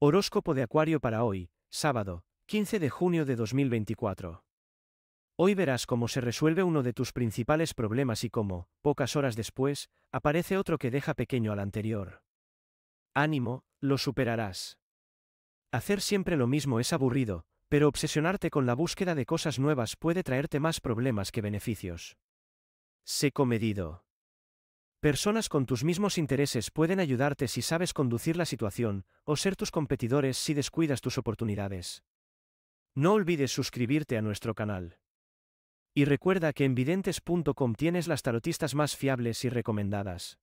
Horóscopo de Acuario para hoy, sábado, 15 de junio de 2024. Hoy verás cómo se resuelve uno de tus principales problemas y cómo, pocas horas después, aparece otro que deja pequeño al anterior. Ánimo, lo superarás. Hacer siempre lo mismo es aburrido, pero obsesionarte con la búsqueda de cosas nuevas puede traerte más problemas que beneficios. Sé comedido. Personas con tus mismos intereses pueden ayudarte si sabes conducir la situación, o ser tus competidores si descuidas tus oportunidades. No olvides suscribirte a nuestro canal. Y recuerda que en videntes.com tienes las tarotistas más fiables y recomendadas.